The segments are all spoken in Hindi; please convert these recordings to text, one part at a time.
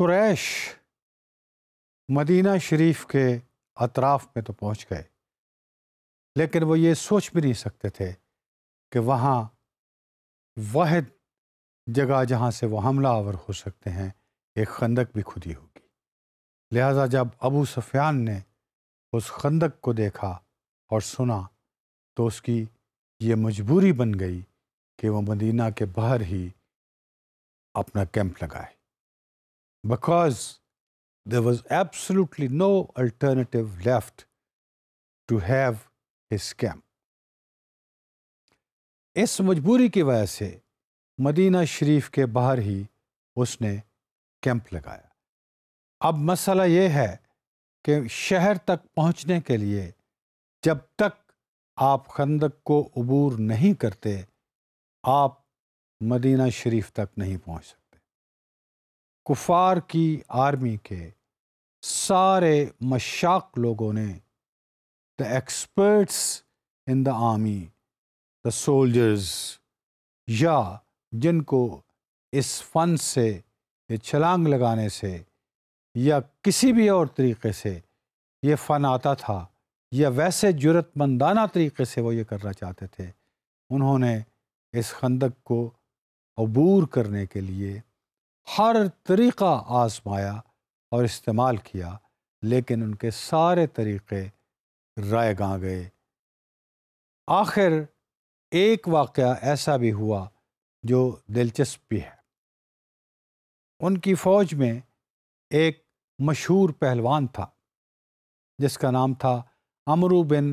कुरैश मदीना शरीफ के अतराफ़ में तो पहुंच गए लेकिन वो ये सोच भी नहीं सकते थे कि वहाँ वाद जगह जहाँ से वो हमला आवर हो सकते हैं एक खंदक भी खुदी होगी लिहाजा जब अबू सफियान ने उस खंदक को देखा और सुना तो उसकी ये मजबूरी बन गई कि वो मदीना के बाहर ही अपना कैंप लगाए because there was absolutely no alternative left to have his camp. इस मजबूरी की वजह से मदीना शरीफ के बाहर ही उसने कैंप लगाया अब मसला ये है कि शहर तक पहुंचने के लिए जब तक आप खंदक को अबूर नहीं करते आप मदीना शरीफ तक नहीं पहुंच सकते कुफार की आर्मी के सारे मशाक लोगों ने the experts in the army the soldiers या जिनको इस फन से ये छलांग लगाने से या किसी भी और तरीके से ये फ़न आता था या वैसे जरूरतमंदाना तरीके से वो ये करना चाहते थे उन्होंने इस खंदक को अबूर करने के लिए हर तरीक़ा आजमाया और इस्तेमाल किया लेकिन उनके सारे तरीक़े राय गा गए आखिर एक वाक़ ऐसा भी हुआ जो दिलचस्प भी है उनकी फ़ौज में एक मशहूर पहलवान था जिसका नाम था अमरू बिन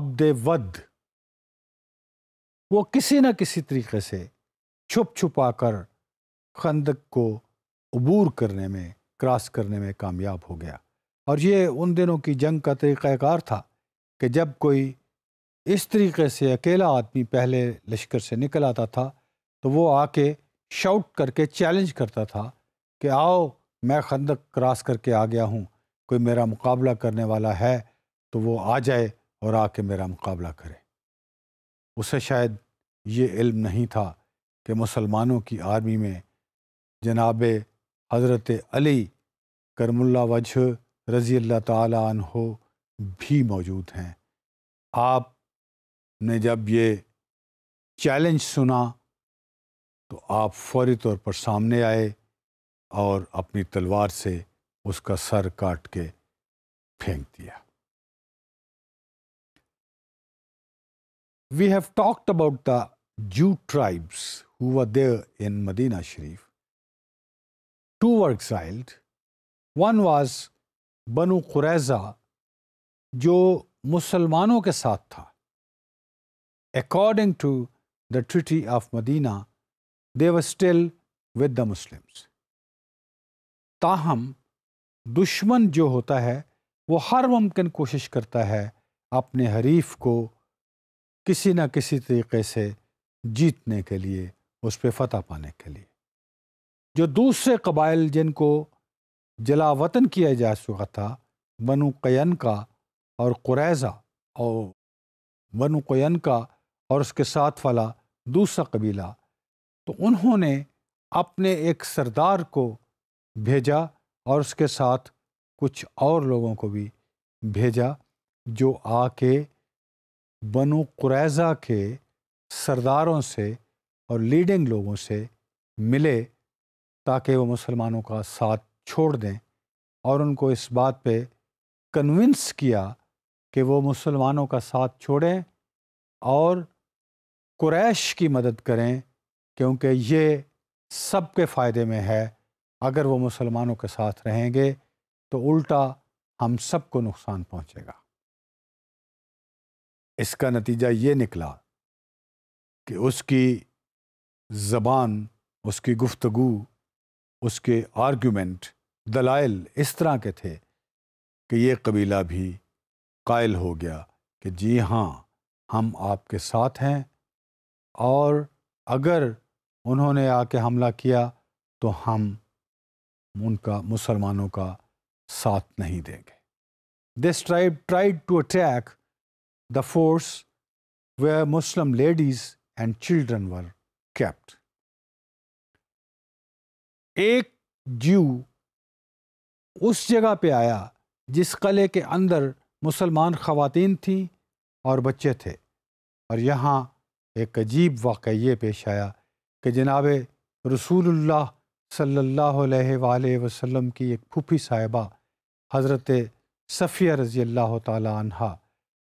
अब्देवद वो किसी न किसी तरीके से छुप छुपा कर खंदक को अबूर करने में क्रॉस करने में कामयाब हो गया और ये उन दिनों की जंग का तरीक़ाकार था कि जब कोई इस तरीके से अकेला आदमी पहले लश्कर से निकल आता था तो वो आके शाउट करके चैलेंज करता था कि आओ मैं खंदक क्रॉस करके आ गया हूँ कोई मेरा मुकाबला करने वाला है तो वो आ जाए और आके मेरा मुकाबला करे उसे शायद ये इल्म नहीं था कि मुसलमानों की आर्मी में जनाब हज़रत अली करमुल्ला वजह रज़ी अल्लाह तहो भी मौजूद हैं आप ने जब ये चैलेंज सुना तो आप फौरी तौर पर सामने आए और अपनी तलवार से उसका सर काट के फेंक दिया we have talked about the Jew tribes who were there in Medina two were exiled. One was Banu Qurayza जो मुसलमानों के साथ था according to the treaty of Medina they were still with the Muslims ताहम दुश्मन जो होता है वो हर मुमकिन कोशिश करता है अपने हरीफ को किसी न किसी तरीके से जीतने के लिए उस पर फतह पाने के लिए जो दूसरे कबाइल जिनको जलावतन किया जा चुका था बनु कैन का और कुरैज़ा और बनु कैन का और उसके साथ वाला दूसरा कबीला तो उन्होंने अपने एक सरदार को भेजा और उसके साथ कुछ और लोगों को भी भेजा जो आके बनु कुरैज़ा के सरदारों से और लीडिंग लोगों से मिले ताकि वो मुसलमानों का साथ छोड़ दें और उनको इस बात पे कन्विंस किया कि वो मुसलमानों का साथ छोड़ें और क्रैश की मदद करें क्योंकि ये सब के फ़ायदे में है अगर वो मुसलमानों के साथ रहेंगे तो उल्टा हम सब को नुकसान पहुँचेगा इसका नतीजा ये निकला कि उसकी ज़बान उसकी गुफ्तगु उसके आर्ग्यूमेंट दलाइल इस तरह के थे कि ये कबीला भी कायल हो गया कि जी हाँ हम आपके साथ हैं और अगर उन्होंने आके हमला किया तो हम उनका मुसलमानों का साथ नहीं देंगे this tribe tried to attack the force where Muslim ladies and children were kept एक जू उस जगह पे आया जिस कले के अंदर मुसलमान ख़वातीन थी और बच्चे थे और यहाँ एक अजीब वाक़ ये पेश आया कि जनाब रसूलुल्लाह सल्लल्लाहु अलैहि वसल्लम की एक फूफी साहिबा हज़रत सफ़िया रज़ी अल्लाह तहा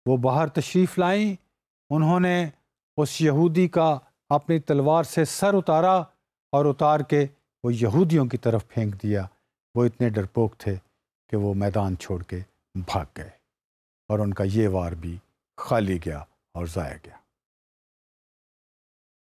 वो बाहर तशरीफ़ लाईं उन्होंने उस यहूदी का अपनी तलवार से सर उतारा और उतार के वो यहूदियों की तरफ फेंक दिया वो इतने डरपोक थे कि वो मैदान छोड़ के भाग गए और उनका ये वार भी खाली गया और ज़ाया गया